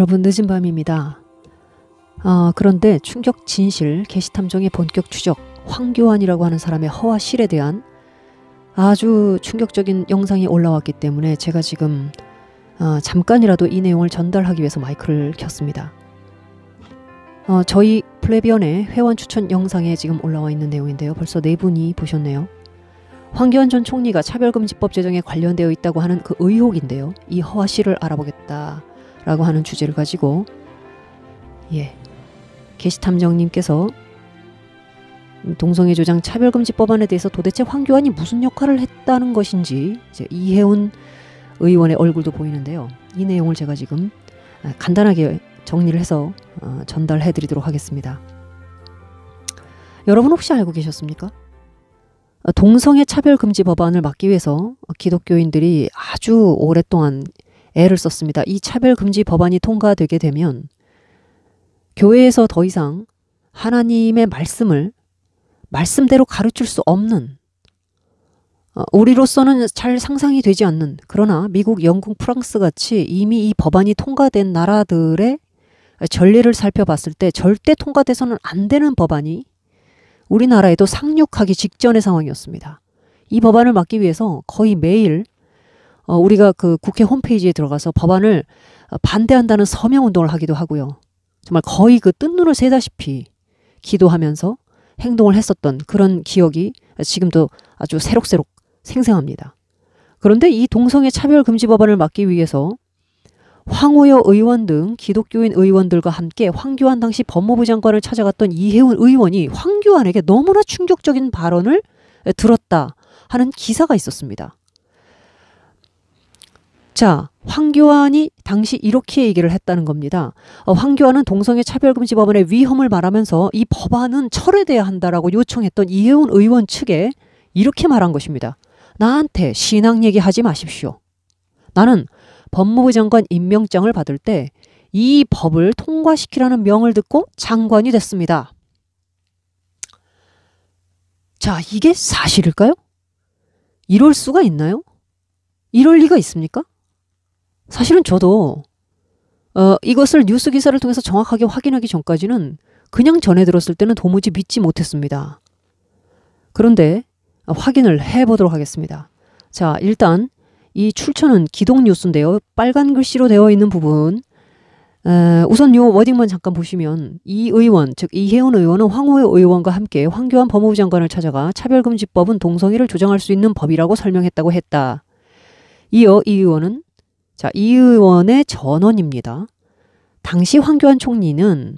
여러분 늦은 밤입니다. 아, 그런데 충격 진실 게시탐정의 본격 추적 황교안이라고 하는 사람의 허와 실에 대한 아주 충격적인 영상이 올라왔기 때문에 제가 지금 아, 잠깐이라도 이 내용을 전달하기 위해서 마이크를 켰습니다. 어, 저희 플레비언의 회원 추천 영상에 지금 올라와 있는 내용인데요. 벌써 네 분이 보셨네요. 황교안 전 총리가 차별금지법 제정에 관련되어 있다고 하는 그 의혹인데요. 이 허와 씨를 알아보겠다. 라고 하는 주제를 가지고 예 게시탐정님께서 동성애 조장 차별금지 법안에 대해서 도대체 황교안이 무슨 역할을 했다는 것인지 이제 이혜훈 의원의 얼굴도 보이는데요. 이 내용을 제가 지금 아, 간단하게 정리를 해서 어, 전달해 드리도록 하겠습니다. 여러분 혹시 알고 계셨습니까? 어, 동성애 차별금지 법안을 막기 위해서 기독교인들이 아주 오랫동안 애를 썼습니다. 이 차별금지 법안이 통과되게 되면 교회에서 더 이상 하나님의 말씀을 말씀대로 가르칠 수 없는 어, 우리로서는 잘 상상이 되지 않는 그러나 미국, 영국, 프랑스 같이 이미 이 법안이 통과된 나라들의 전례를 살펴봤을 때 절대 통과돼서는 안 되는 법안이 우리나라에도 상륙하기 직전의 상황이었습니다. 이 법안을 막기 위해서 거의 매일 어, 우리가 그 국회 홈페이지에 들어가서 법안을 어, 반대한다는 서명 운동을 하기도 하고요. 정말 거의 그 뜬눈을 세다시피 기도하면서 행동을 했었던 그런 기억이 지금도 아주 새록새록 생생합니다. 그런데 이 동성애 차별 금지 법안을 막기 위해서 황우여 의원 등 기독교인 의원들과 함께 황교안 당시 법무부 장관을 찾아갔던 이혜훈 의원이 황교안에게 너무나 충격적인 발언을 들었다 하는 기사가 있었습니다. 자, 황교안이 당시 이렇게 얘기를 했다는 겁니다. 어, 황교안은 동성애 차별금지 법안의 위험을 말하면서 이 법안은 철회돼야 한다라고 요청했던 이혜원 의원 측에 이렇게 말한 것입니다. 나한테 신앙 얘기하지 마십시오. 나는 법무부 장관 임명장을 받을 때 이 법을 통과시키라는 명을 듣고 장관이 됐습니다. 자, 이게 사실일까요? 이럴 수가 있나요? 이럴 리가 있습니까? 사실은 저도 어, 이것을 뉴스 기사를 통해서 정확하게 확인하기 전까지는 그냥 전해 들었을 때는 도무지 믿지 못했습니다. 그런데 확인을 해보도록 하겠습니다. 자, 일단 이 출처는 기동 뉴스인데요. 빨간 글씨로 되어 있는 부분. 에, 어, 우선 요 워딩만 잠깐 보시면 이 의원, 즉 이혜원 의원은 황호의 의원과 함께 황교안 법무부 장관을 찾아가 차별금지법은 동성애를 조정할 수 있는 법이라고 설명했다고 했다. 이어 이 의원은 자, 이 의원의 전언입니다. 당시 황교안 총리는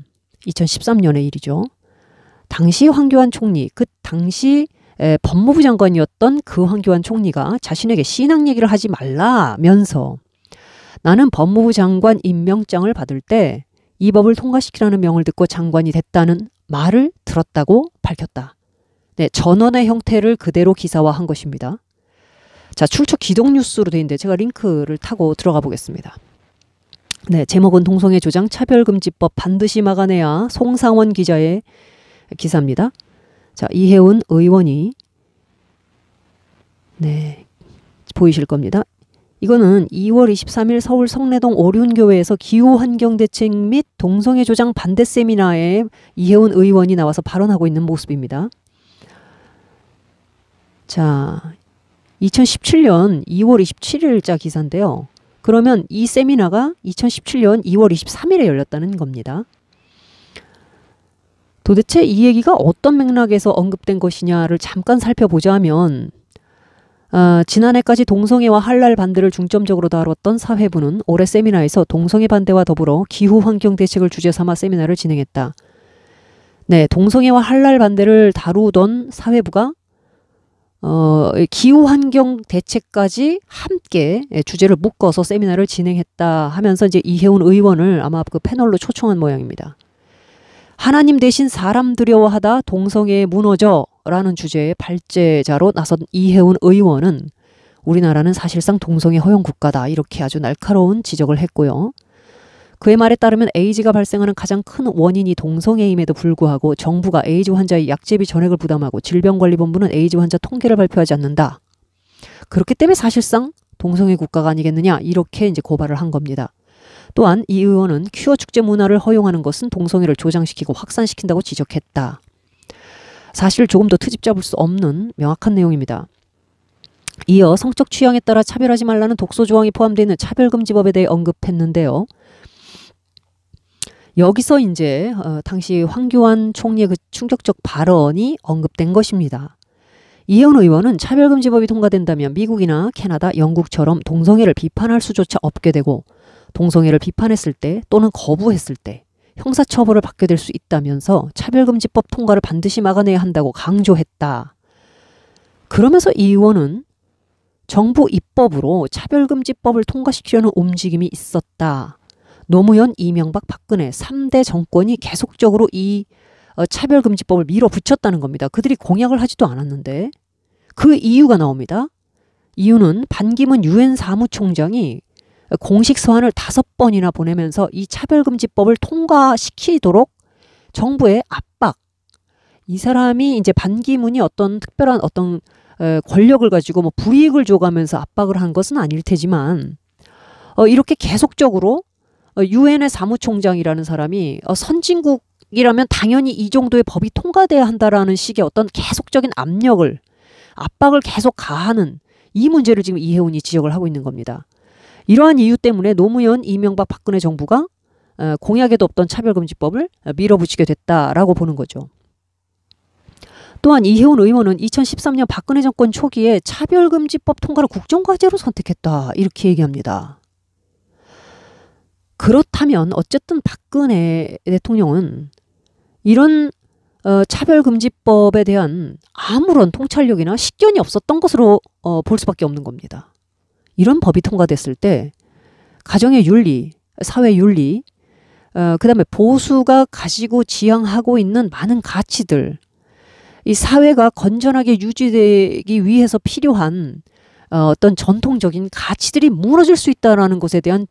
2013년의 일이죠. 당시 황교안 총리, 그 당시 법무부 장관이었던 그 황교안 총리가 자신에게 신앙 얘기를 하지 말라면서 나는 법무부 장관 임명장을 받을 때 이 법을 통과시키라는 명을 듣고 장관이 됐다는 말을 들었다고 밝혔다. 네, 전원의 형태를 그대로 기사화한 것입니다. 자, 출처 기동 뉴스로 되어 있는데 제가 링크를 타고 들어가 보겠습니다. 네, 제목은 동성애 조장 차별금지법 반드시 막아내야 송상원 기자의 기사입니다. 자, 이혜운 의원이 네, 보이실 겁니다. 이거는 2월 23일 서울 성내동 오륜교회에서 기후환경대책 및 동성애 조장 반대 세미나에 이혜운 의원이 나와서 발언하고 있는 모습입니다. 자, 2017년 2월 27일자 기사인데요. 그러면 이 세미나가 2017년 2월 23일에 열렸다는 겁니다. 도대체 이 얘기가 어떤 맥락에서 언급된 것이냐를 잠깐 살펴보자면 아, 지난해까지 동성애와 한랄 반대를 중점적으로 다뤘던 사회부는 올해 세미나에서 동성애 반대와 더불어 기후 환경 대책을 주제 삼아 세미나를 진행했다. 네, 동성애와 한랄 반대를 다루던 사회부가 어, 기후 환경 대책까지 함께 예, 주제를 묶어서 세미나를 진행했다 하면서 이제 이혜훈 의원을 아마 그 패널로 초청한 모양입니다. 하나님 대신 사람 두려워하다 동성애 무너져 라는 주제의 발제자로 나선 이혜훈 의원은 우리나라는 사실상 동성애 허용 국가다 이렇게 아주 날카로운 지적을 했고요. 그의 말에 따르면 에이즈가 발생하는 가장 큰 원인이 동성애임에도 불구하고 정부가 에이즈 환자의 약제비 전액을 부담하고 질병관리본부는 에이즈 환자 통계를 발표하지 않는다. 그렇기 때문에 사실상 동성애 국가가 아니겠느냐 이렇게 이제 고발을 한 겁니다. 또한 이 의원은 큐어 축제 문화를 허용하는 것은 동성애를 조장시키고 확산시킨다고 지적했다. 사실 조금 더 트집 잡을 수 없는 명확한 내용입니다. 이어 성적 취향에 따라 차별하지 말라는 독소 조항이 포함되어 있는 차별금지법에 대해 언급했는데요. 여기서 이제 어, 당시 황교안 총리의 그 충격적 발언이 언급된 것입니다. 이혜원 의원은 차별금지법이 통과된다면 미국이나 캐나다, 영국처럼 동성애를 비판할 수조차 없게 되고 동성애를 비판했을 때 또는 거부했을 때 형사처벌을 받게 될 수 있다면서 차별금지법 통과를 반드시 막아내야 한다고 강조했다. 그러면서 이 의원은 정부 입법으로 차별금지법을 통과시키려는 움직임이 있었다. 노무현, 이명박, 박근혜 3대 정권이 계속적으로 이 어, 차별금지법을 밀어붙였다는 겁니다. 그들이 공약을 하지도 않았는데 그 이유가 나옵니다. 이유는 반기문 유엔 사무총장이 공식 서한을 다섯 번이나 보내면서 이 차별금지법을 통과시키도록 정부에 압박. 이 사람이 이제 반기문이 어떤 특별한 어떤 권력을 가지고 뭐 불이익을 줘가면서 압박을 한 것은 아닐 테지만 어, 이렇게 계속적으로 어, 유엔의 사무총장이라는 사람이 어, 선진국 이라면 당연히 이 정도의 법이 통과돼야 한다라는 식의 어떤 계속적인 압력을 압박을 계속 가하는 이 문제를 지금 이혜훈이 지적을 하고 있는 겁니다. 이러한 이유 때문에 노무현, 이명박, 박근혜 정부가 어, 공약에도 없던 차별금지법을 밀어붙이게 됐다라고 보는 거죠. 또한 이혜훈 의원은 2013년 박근혜 정권 초기에 차별금지법 통과를 국정과제로 선택했다 이렇게 얘기합니다. 그렇다면 어쨌든 박근혜 대통령은 이런 어, 차별금지법에 대한 아무런 통찰력이나 식견이 없었던 것으로 어, 볼 수밖에 없는 겁니다. 이런 법이 통과됐을 때 가정의 윤리, 사회 윤리, 어, 그 다음에 보수가 가지고 지향하고 있는 많은 가치들, 이 사회가 건전하게 유지되기 위해서 필요한 어, 어떤 전통적인 가치들이 무너질 수 있다라는 것에 대한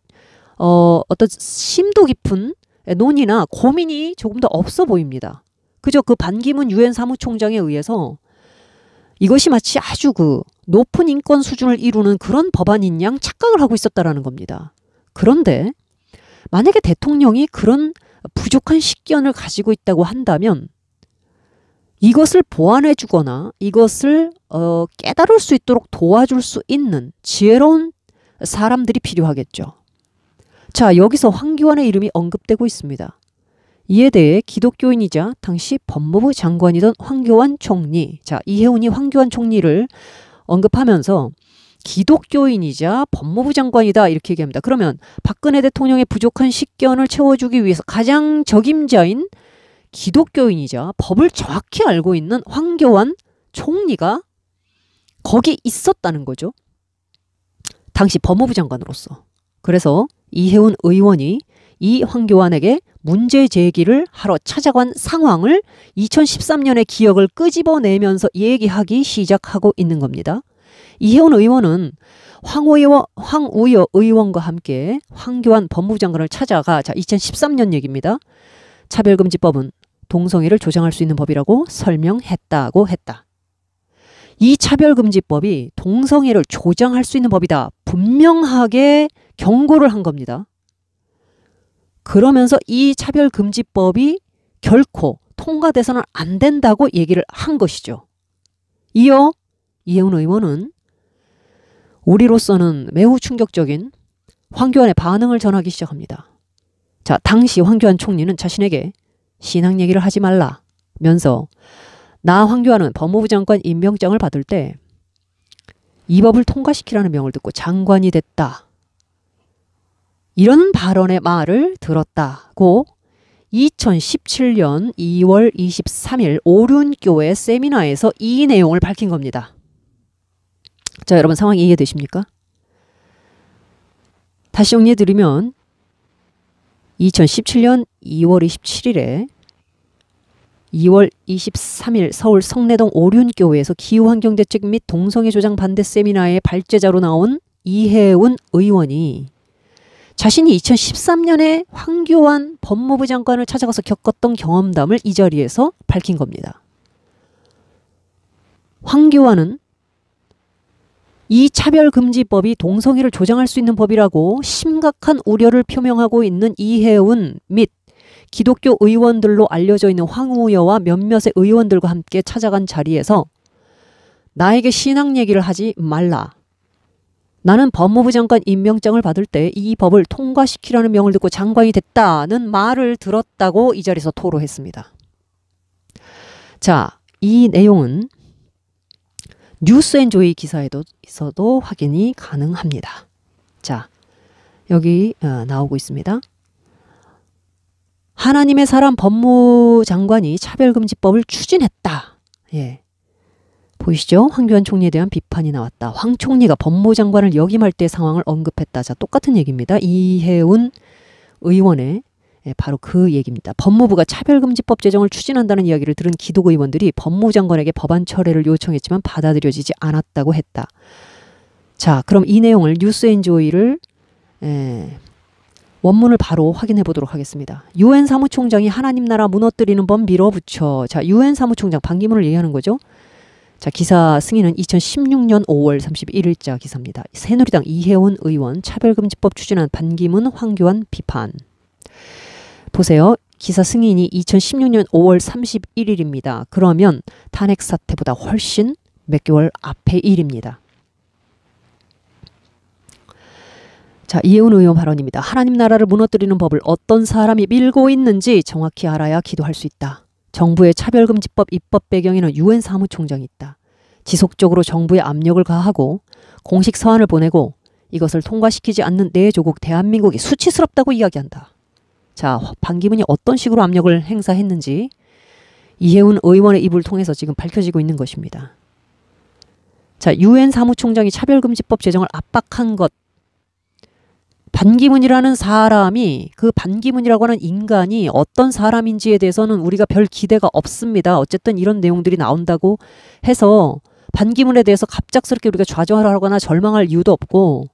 어, 어떤 심도 깊은 논의나 고민이 조금 더 없어 보입니다. 그저 그 반기문 유엔 사무총장에 의해서 이것이 마치 아주 그 높은 인권 수준을 이루는 그런 법안인 양 착각을 하고 있었다라는 겁니다. 그런데 만약에 대통령이 그런 부족한 식견을 가지고 있다고 한다면 이것을 보완해 주거나 이것을 어, 깨달을 수 있도록 도와줄 수 있는 지혜로운 사람들이 필요하겠죠. 자, 여기서 황교안의 이름이 언급되고 있습니다. 이에 대해 기독교인이자 당시 법무부 장관이던 황교안 총리, 자, 이혜훈이 황교안 총리를 언급하면서 기독교인이자 법무부 장관이다 이렇게 얘기합니다. 그러면 박근혜 대통령의 부족한 식견을 채워주기 위해서 가장 적임자인 기독교인이자 법을 정확히 알고 있는 황교안 총리가 거기 있었다는 거죠. 당시 법무부 장관으로서. 그래서 이혜훈 의원이 이 황교안에게 문제 제기를 하러 찾아간 상황을 2013년의 기억을 끄집어내면서 얘기하기 시작하고 있는 겁니다. 이혜원 의원은 황우여, 황우여 의원과 함께 황교안 법무 장관을 찾아가 자 2013년 얘기입니다. 차별금지법은 동성애를 조장할 수 있는 법이라고 설명했다고 했다. 이 차별금지법이 동성애를 조장할 수 있는 법이다. 분명하게 경고를 한 겁니다. 그러면서 이 차별금지법이 결코 통과돼서는 안 된다고 얘기를 한 것이죠. 이어 이혜훈 의원은 우리로서는 매우 충격적인 황교안의 반응을 전하기 시작합니다. 자, 당시 황교안 총리는 자신에게 신앙 얘기를 하지 말라면서 나 황교안은 법무부 장관 임명장을 받을 때 이 법을 통과시키라는 명을 듣고 장관이 됐다. 이런 발언의 말을 들었다고 2017년 2월 23일 오륜교회 세미나에서 이 내용을 밝힌 겁니다. 자, 여러분 상황 이해되십니까? 이 다시 정리해드리면 2017년 2월 27일에 2월 23일 서울 성내동 오륜교회에서 기후환경대책 및 동성애 조장 반대 세미나의 발제자로 나온 이혜운 의원이 자신이 2013년에 황교안 법무부 장관을 찾아가서 겪었던 경험담을 이 자리에서 밝힌 겁니다. 황교안은 이 차별금지법이 동성애를 조장할 수 있는 법이라고 심각한 우려를 표명하고 있는 이혜운 및 기독교 의원들로 알려져 있는 황우여와 몇몇의 의원들과 함께 찾아간 자리에서 나에게 신앙 얘기를 하지 말라. 나는 법무부 장관 임명장을 받을 때 이 법을 통과시키라는 명을 듣고 장관이 됐다는 말을 들었다고 이 자리에서 토로했습니다. 자, 이 내용은 뉴스앤조이 기사에도 있어도 확인이 가능합니다. 자, 여기 어, 나오고 있습니다. 하나님의 사람 법무장관이 차별금지법을 추진했다. 예. 보이시죠? 황교안 총리에 대한 비판이 나왔다. 황 총리가 법무 장관을 역임할 때 상황을 언급했다. 자, 똑같은 얘기입니다. 이해운 의원의 예, 바로 그 얘기입니다. 법무부가 차별금지법 제정을 추진한다는 이야기를 들은 기독 의원들이 법무장관에게 법안 철회를 요청했지만 받아들여지지 않았다고 했다. 자, 그럼 이 내용을 뉴스앤조이를 예, 원문을 바로 확인해 보도록 하겠습니다. 유엔 사무총장이 하나님 나라 무너뜨리는 법 밀어붙여. 자, 유엔 사무총장 반기문을 얘기하는 거죠. 자, 기사 승인은 2016년 5월 31일자 기사입니다. 새누리당 이혜원 의원 차별금지법 추진한 반기문 황교안 비판. 보세요. 기사 승인이 2016년 5월 31일입니다. 그러면 탄핵 사태보다 훨씬 몇 개월 앞의 일입니다. 자, 이혜훈 의원 발언입니다. 하나님 나라를 무너뜨리는 법을 어떤 사람이 밀고 있는지 정확히 알아야 기도할 수 있다. 정부의 차별금지법 입법 배경에는 유엔 사무총장이 있다. 지속적으로 정부에 압력을 가하고 공식 서한을 보내고 이것을 통과시키지 않는 내 조국 대한민국이 수치스럽다고 이야기한다. 자, 반기문이 어떤 식으로 압력을 행사했는지 이혜훈 의원의 입을 통해서 지금 밝혀지고 있는 것입니다. 자, 유엔 사무총장이 차별금지법 제정을 압박한 것 반기문이라는 사람이 그 반기문이라고 하는 인간이 어떤 사람인지에 대해서는 우리가 별 기대가 없습니다. 어쨌든 이런 내용들이 나온다고 해서 반기문에 대해서 갑작스럽게 우리가 좌절하거나 절망할 이유도 없고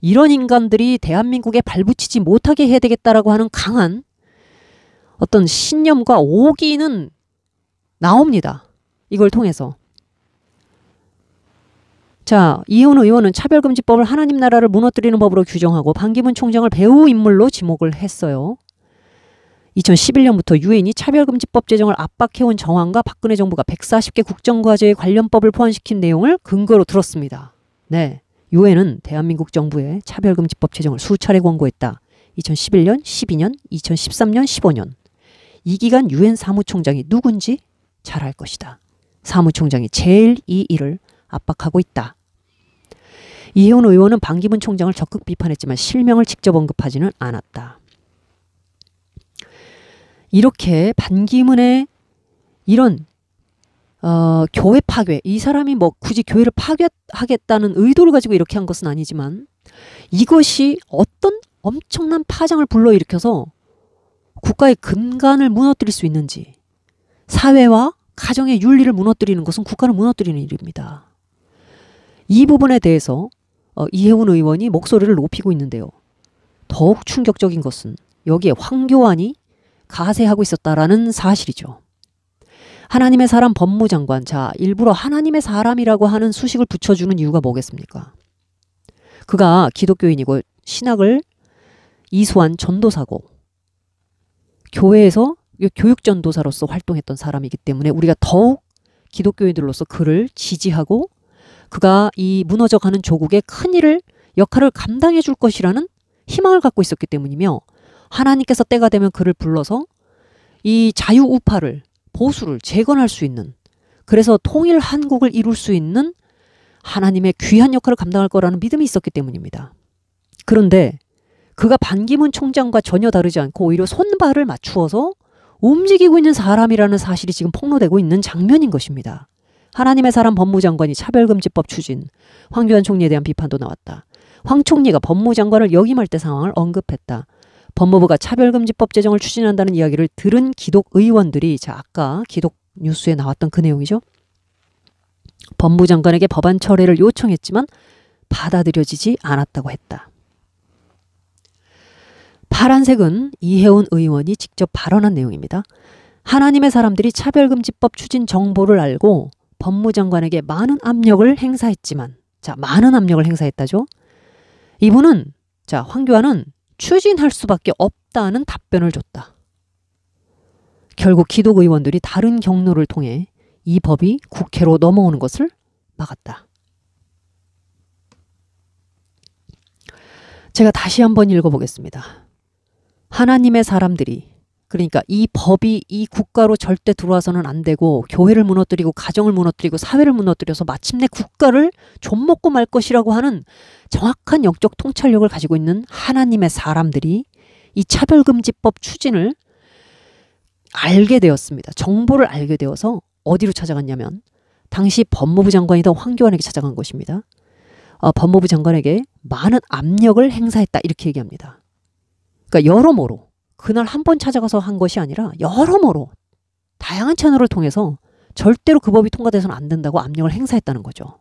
이런 인간들이 대한민국에 발붙이지 못하게 해야 되겠다라고 하는 강한 어떤 신념과 오기는 나옵니다. 이걸 통해서. 자, 이혼 의원은 차별금지법을 하나님 나라를 무너뜨리는 법으로 규정하고 반기문 총장을 배우 인물로 지목을 했어요. 2011년부터 유엔이 차별금지법 제정을 압박해온 정황과 박근혜 정부가 140개 국정과제에 관련법을 포함시킨 내용을 근거로 들었습니다. 네, 유엔은 대한민국 정부에 차별금지법 제정을 수차례 권고했다. 2011년, 12년, 2013년, 15년. 이 기간 유엔 사무총장이 누군지 잘 알 것이다. 사무총장이 제일 이 일을 압박하고 있다. 이혜원 의원은 반기문 총장을 적극 비판했지만 실명을 직접 언급하지는 않았다. 이렇게 반기문의 이런 어, 교회 파괴 이 사람이 뭐 굳이 교회를 파괴하겠다는 의도를 가지고 이렇게 한 것은 아니지만 이것이 어떤 엄청난 파장을 불러일으켜서 국가의 근간을 무너뜨릴 수 있는지 사회와 가정의 윤리를 무너뜨리는 것은 국가를 무너뜨리는 일입니다. 이 부분에 대해서 어, 이혜훈 의원이 목소리를 높이고 있는데요. 더욱 충격적인 것은 여기에 황교안이 가세하고 있었다라는 사실이죠. 하나님의 사람 법무장관, 자, 일부러 하나님의 사람이라고 하는 수식을 붙여주는 이유가 뭐겠습니까? 그가 기독교인이고 신학을 이수한 전도사고 교회에서 교육전도사로서 활동했던 사람이기 때문에 우리가 더욱 기독교인들로서 그를 지지하고 그가 이 무너져 가는 조국의 큰 일을 역할을 감당해 줄 것이라는 희망을 갖고 있었기 때문이며 하나님께서 때가 되면 그를 불러서 이 자유 우파를 보수를 재건할 수 있는 그래서 통일 한국을 이룰 수 있는 하나님의 귀한 역할을 감당할 거라는 믿음이 있었기 때문입니다. 그런데 그가 반기문 총장과 전혀 다르지 않고 오히려 손발을 맞추어서 움직이고 있는 사람이라는 사실이 지금 폭로되고 있는 장면인 것입니다. 하나님의 사람 법무장관이 차별금지법 추진, 황교안 총리에 대한 비판도 나왔다. 황 총리가 법무장관을 역임할 때 상황을 언급했다. 법무부가 차별금지법 제정을 추진한다는 이야기를 들은 기독 의원들이 자 아까 기독 뉴스에 나왔던 그 내용이죠. 법무장관에게 법안 철회를 요청했지만 받아들여지지 않았다고 했다. 파란색은 이혜원 의원이 직접 발언한 내용입니다. 하나님의 사람들이 차별금지법 추진 정보를 알고 법무장관에게 많은 압력을 행사했지만 자 많은 압력을 행사했다죠. 이분은 자 황교안은 추진할 수밖에 없다는 답변을 줬다. 결국 기독 의원들이 다른 경로를 통해 이 법이 국회로 넘어오는 것을 막았다. 제가 다시 한번 읽어보겠습니다. 하나님의 사람들이 그러니까 이 법이 이 국가로 절대 들어와서는 안 되고 교회를 무너뜨리고 가정을 무너뜨리고 사회를 무너뜨려서 마침내 국가를 좀먹고 말 것이라고 하는 정확한 영적 통찰력을 가지고 있는 하나님의 사람들이 이 차별금지법 추진을 알게 되었습니다. 정보를 알게 되어서 어디로 찾아갔냐면 당시 법무부 장관이던 황교안에게 찾아간 것입니다. 어, 법무부 장관에게 많은 압력을 행사했다 이렇게 얘기합니다. 그러니까 여러모로 그날 한 번 찾아가서 한 것이 아니라 여러모로 다양한 채널을 통해서 절대로 그 법이 통과돼서는 안 된다고 압력을 행사했다는 거죠.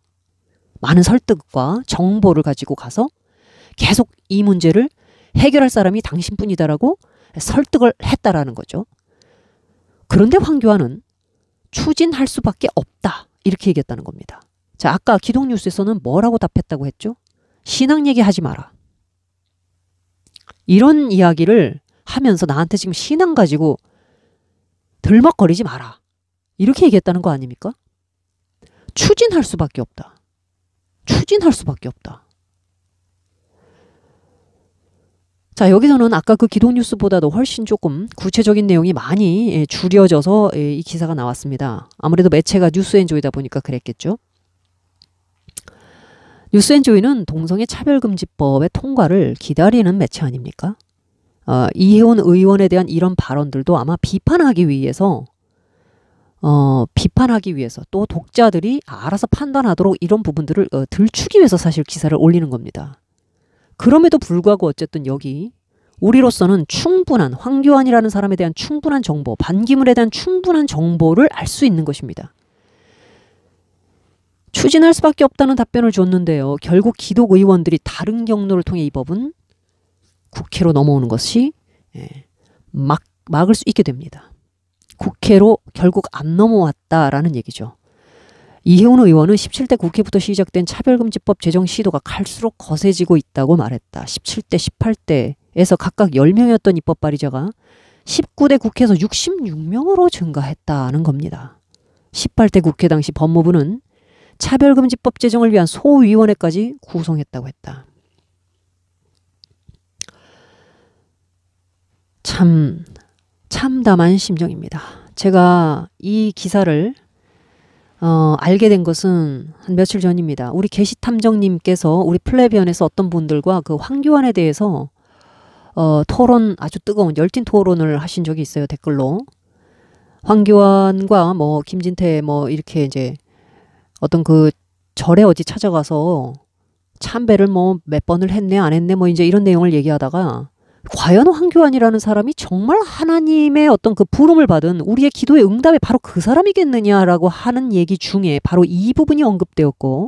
많은 설득과 정보를 가지고 가서 계속 이 문제를 해결할 사람이 당신뿐이다라고 설득을 했다라는 거죠. 그런데 황교안은 추진할 수밖에 없다 이렇게 얘기했다는 겁니다. 자 아까 기독뉴스에서는 뭐라고 답했다고 했죠? 신앙 얘기하지 마라. 이런 이야기를 하면서 나한테 지금 신앙 가지고 들먹거리지 마라. 이렇게 얘기했다는 거 아닙니까? 추진할 수밖에 없다. 추진할 수밖에 없다. 자, 여기서는 아까 그 기독 뉴스보다도 훨씬 조금 구체적인 내용이 많이 예, 줄여져서 예, 이 기사가 나왔습니다. 아무래도 매체가 뉴스 엔조이다 보니까 그랬겠죠. 뉴스 엔조이는 동성애 차별금지법의 통과를 기다리는 매체 아닙니까? 어, 이혜원 의원에 대한 이런 발언들도 아마 비판하기 위해서 어, 비판하기 위해서 또 독자들이 알아서 판단하도록 이런 부분들을 어, 들추기 위해서 사실 기사를 올리는 겁니다. 그럼에도 불구하고 어쨌든 여기 우리로서는 충분한 황교안이라는 사람에 대한 충분한 정보, 반기문에 대한 충분한 정보를 알 수 있는 것입니다. 추진할 수밖에 없다는 답변을 줬는데요. 결국 기독 의원들이 다른 경로를 통해 이 법은 국회로 넘어오는 것이 예, 막, 막을 수 있게 됩니다. 국회로 결국 안 넘어왔다라는 얘기죠. 이혜훈 의원은 17대 국회부터 시작된 차별금지법 제정 시도가 갈수록 거세지고 있다고 말했다. 17대, 18대에서 각각 10명이었던 입법 발의자가 19대 국회에서 66명으로 증가했다는 겁니다. 18대 국회 당시 법무부는 차별금지법 제정을 위한 소위원회까지 구성했다고 했다. 참 참담한 심정입니다. 제가 이 기사를 어, 알게 된 것은 한 며칠 전입니다. 우리 게시탐정님께서 우리 플래비언에서 어떤 분들과 그 황교안에 대해서 어, 토론 아주 뜨거운 열띤 토론을 하신 적이 있어요 댓글로 황교안과 뭐 김진태 뭐 이렇게 이제 어떤 그 절에 어디 찾아가서 참배를 뭐 몇 번을 했네 안 했네 뭐 이제 이런 내용을 얘기하다가 과연 황교안이라는 사람이 정말 하나님의 어떤 그 부름을 받은 우리의 기도의 응답에 바로 그 사람이겠느냐라고 하는 얘기 중에 바로 이 부분이 언급되었고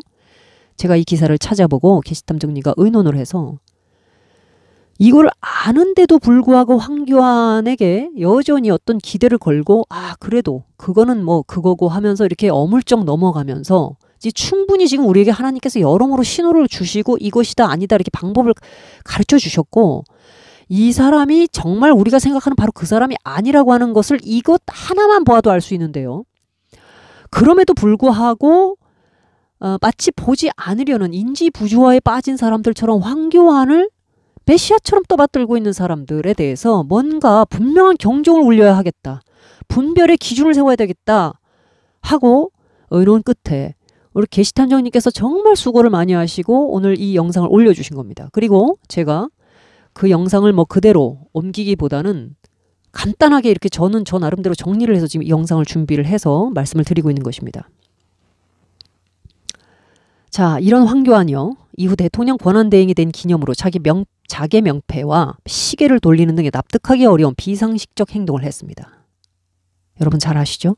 제가 이 기사를 찾아보고 게시탐 정리가 의논을 해서 이걸 아는데도 불구하고 황교안에게 여전히 어떤 기대를 걸고 아 그래도 그거는 뭐 그거고 하면서 이렇게 어물쩍 넘어가면서 충분히 지금 우리에게 하나님께서 여러모로 신호를 주시고 이것이다 아니다 이렇게 방법을 가르쳐 주셨고 이 사람이 정말 우리가 생각하는 바로 그 사람이 아니라고 하는 것을 이것 하나만 보아도 알 수 있는데요. 그럼에도 불구하고 어, 마치 보지 않으려는 인지 부주화에 빠진 사람들처럼 황교안을 메시아처럼 떠받들고 있는 사람들에 대해서 뭔가 분명한 경종을 울려야 하겠다. 분별의 기준을 세워야 되겠다. 하고 의논 끝에 우리 게시탄정님께서 정말 수고를 많이 하시고 오늘 이 영상을 올려주신 겁니다. 그리고 제가 그 영상을 뭐 그대로 옮기기보다는 간단하게 이렇게 저는 저 나름대로 정리를 해서 지금 영상을 준비를 해서 말씀을 드리고 있는 것입니다. 자, 이런 황교안이요. 이후 대통령 권한대행이 된 기념으로 자기 명, 자개 명패와 시계를 돌리는 등의 납득하기 어려운 비상식적 행동을 했습니다. 여러분 잘 아시죠?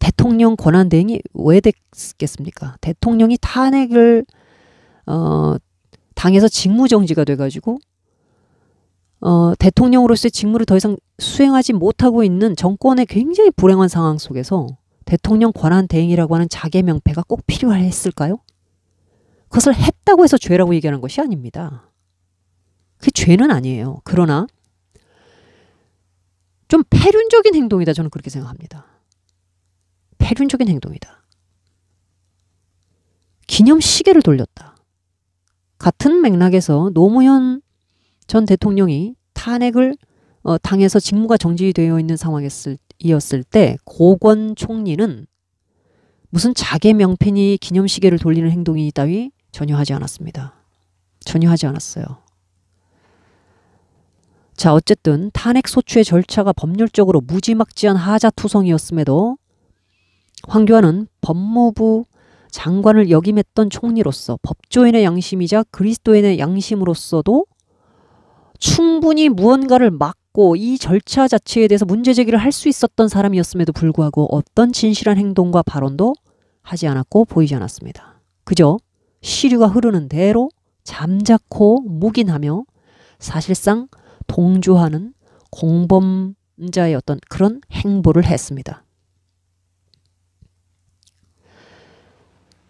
대통령 권한대행이 왜 됐겠습니까? 대통령이 탄핵을 어, 당에서 직무정지가 돼가지고 어, 대통령으로서의 직무를 더 이상 수행하지 못하고 있는 정권의 굉장히 불행한 상황 속에서 대통령 권한 대행이라고 하는 자개 명패가 꼭 필요했을까요? 그것을 했다고 해서 죄라고 얘기하는 것이 아닙니다. 그 죄는 아니에요. 그러나 좀 패륜적인 행동이다 저는 그렇게 생각합니다. 패륜적인 행동이다. 기념 시계를 돌렸다. 같은 맥락에서 노무현 전 대통령이 탄핵을 어, 당해서 직무가 정지되어 있는 상황이었을 때고건 총리는 무슨 자개 명패니 기념시계를 돌리는 행동이 있다위 전혀 하지 않았습니다. 전혀 하지 않았어요. 자 어쨌든 탄핵 소추의 절차가 법률적으로 무지막지한 하자투성이었음에도 황교안은 법무부 장관을 역임했던 총리로서 법조인의 양심이자 그리스도인의 양심으로서도 충분히 무언가를 막고 이 절차 자체에 대해서 문제 제기를 할 수 있었던 사람이었음에도 불구하고 어떤 진실한 행동과 발언도 하지 않았고 보이지 않았습니다. 그저 시류가 흐르는 대로 잠자코 묵인하며 사실상 동조하는 공범자의 어떤 그런 행보를 했습니다.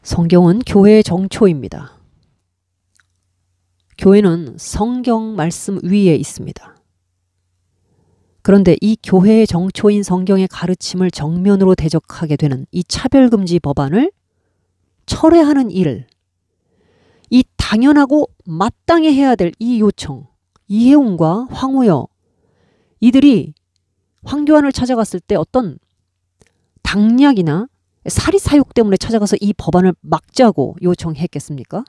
성경은 교회의 정초입니다. 교회는 성경 말씀 위에 있습니다. 그런데 이 교회의 정초인 성경의 가르침을 정면으로 대적하게 되는 이 차별금지 법안을 철회하는 일, 이 당연하고 마땅히 해야 될 이 요청, 이혜웅과 황우여, 이들이 황교안을 찾아갔을 때 어떤 당략이나 사리 사욕 때문에 찾아가서 이 법안을 막자고 요청했겠습니까?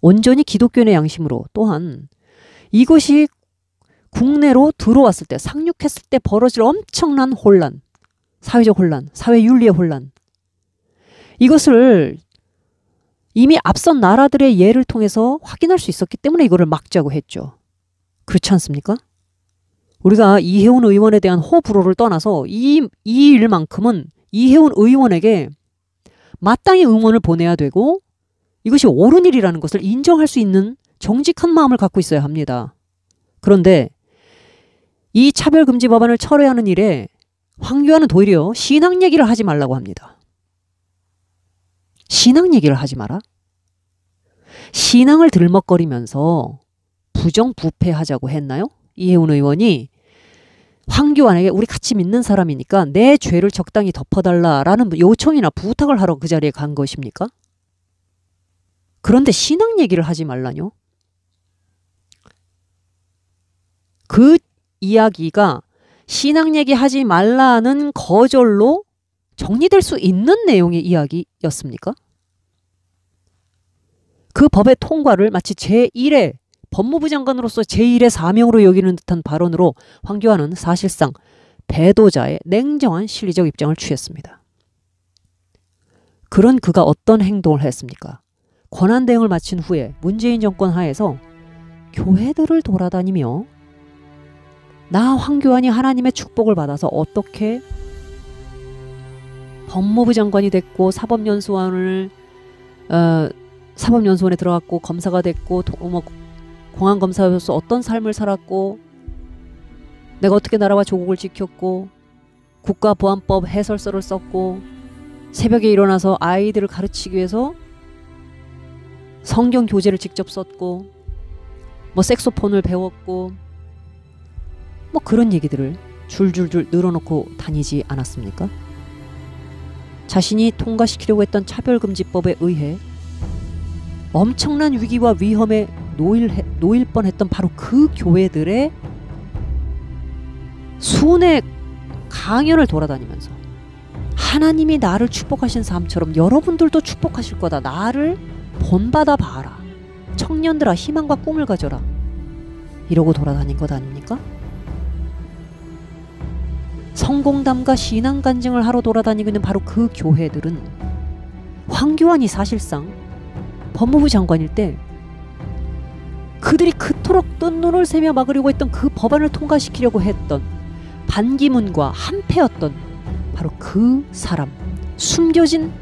온전히 기독교인의 양심으로 또한 이것이 국내로 들어왔을 때 상륙했을 때 벌어질 엄청난 혼란, 사회적 혼란, 사회 윤리의 혼란 이것을 이미 앞선 나라들의 예를 통해서 확인할 수 있었기 때문에 이거를 막자고 했죠. 그렇지 않습니까? 우리가 이혜원 의원에 대한 호불호를 떠나서 이, 이 일만큼은 이혜원 의원에게 마땅히 응원을 보내야 되고 이것이 옳은 일이라는 것을 인정할 수 있는 정직한 마음을 갖고 있어야 합니다. 그런데 이 차별금지 법안을 철회하는 일에 황교안은 도리어 신앙 얘기를 하지 말라고 합니다. 신앙 얘기를 하지 마라. 신앙을 들먹거리면서 부정부패하자고 했나요? 이혜훈 의원이 황교안에게 우리 같이 믿는 사람이니까 내 죄를 적당히 덮어달라라는 요청이나 부탁을 하러 그 자리에 간 것입니까? 그런데 신앙 얘기를 하지 말라뇨? 그 이야기가 신앙 얘기 하지 말라는 거절로 정리될 수 있는 내용의 이야기였습니까? 그 법의 통과를 마치 제1의 법무부 장관으로서 제1의 사명으로 여기는 듯한 발언으로 황교안은 사실상 배도자의 냉정한 실리적 입장을 취했습니다. 그런 그가 어떤 행동을 했습니까? 권한대행을 마친 후에 문재인 정권 하에서 교회들을 돌아다니며 나 황교안이 하나님의 축복을 받아서 어떻게 법무부 장관이 됐고 사법연수원을 어, 사법연수원에 들어갔고 검사가 됐고 도, 뭐, 공안 검사로서 어떤 삶을 살았고 내가 어떻게 나라와 조국을 지켰고 국가보안법 해설서를 썼고 새벽에 일어나서 아이들을 가르치기 위해서 성경 교재를 직접 썼고 뭐 색소폰을 배웠고 뭐 그런 얘기들을 줄줄줄 늘어놓고 다니지 않았습니까? 자신이 통과시키려고 했던 차별금지법에 의해 엄청난 위기와 위험에 노일, 해, 놓일 뻔했던 바로 그 교회들의 순회 강연을 돌아다니면서 하나님이 나를 축복하신 삶처럼 여러분들도 축복하실 거다. 나를 본받아 봐라. 청년들아 희망과 꿈을 가져라. 이러고 돌아다닌 것 아닙니까? 성공담과 신앙 간증을 하러 돌아다니고 있는 바로 그 교회들은 황교안이 사실상 법무부 장관일 때 그들이 그토록 뜬 눈을 세며 막으려고 했던 그 법안을 통과시키려고 했던 반기문과 한패였던 바로 그 사람 숨겨진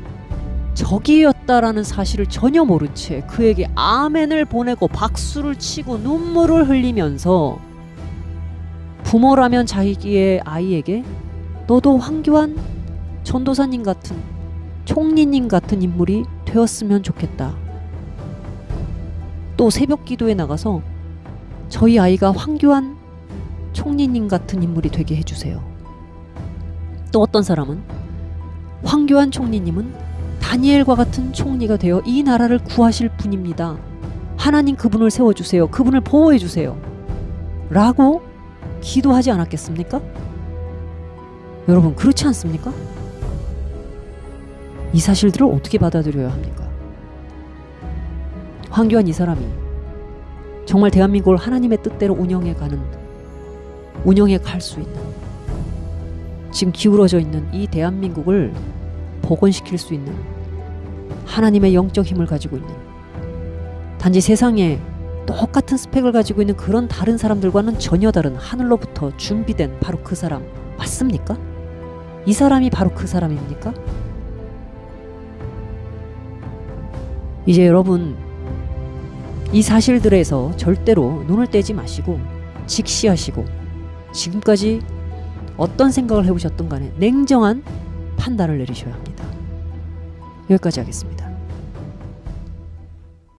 적이었다라는 사실을 전혀 모른 채 그에게 아멘을 보내고 박수를 치고 눈물을 흘리면서 부모라면 자기의 아이에게 너도 황교안 전도사님 같은 총리님 같은 인물이 되었으면 좋겠다. 또 새벽 기도에 나가서 저희 아이가 황교안 총리님 같은 인물이 되게 해주세요. 또 어떤 사람은 황교안 총리님은 다니엘과 같은 총리가 되어 이 나라를 구하실 분입니다. 하나님 그분을 세워주세요. 그분을 보호해주세요. 라고 기도하지 않았겠습니까? 여러분, 그렇지 않습니까? 이 사실들을 어떻게 받아들여야 합니까? 황교안 이 사람이 정말 대한민국을 하나님의 뜻대로 운영해가는 운영해 갈 수 있는 지금 기울어져 있는 이 대한민국을 복원시킬 수 있는 하나님의 영적 힘을 가지고 있는 단지 세상에 똑같은 스펙을 가지고 있는 그런 다른 사람들과는 전혀 다른 하늘로부터 준비된 바로 그 사람 맞습니까? 이 사람이 바로 그 사람입니까? 이제 여러분 이 사실들에서 절대로 눈을 떼지 마시고 직시하시고 지금까지 어떤 생각을 해보셨던 간에 냉정한 판단을 내리셔야 합니다. 여기까지 하겠습니다.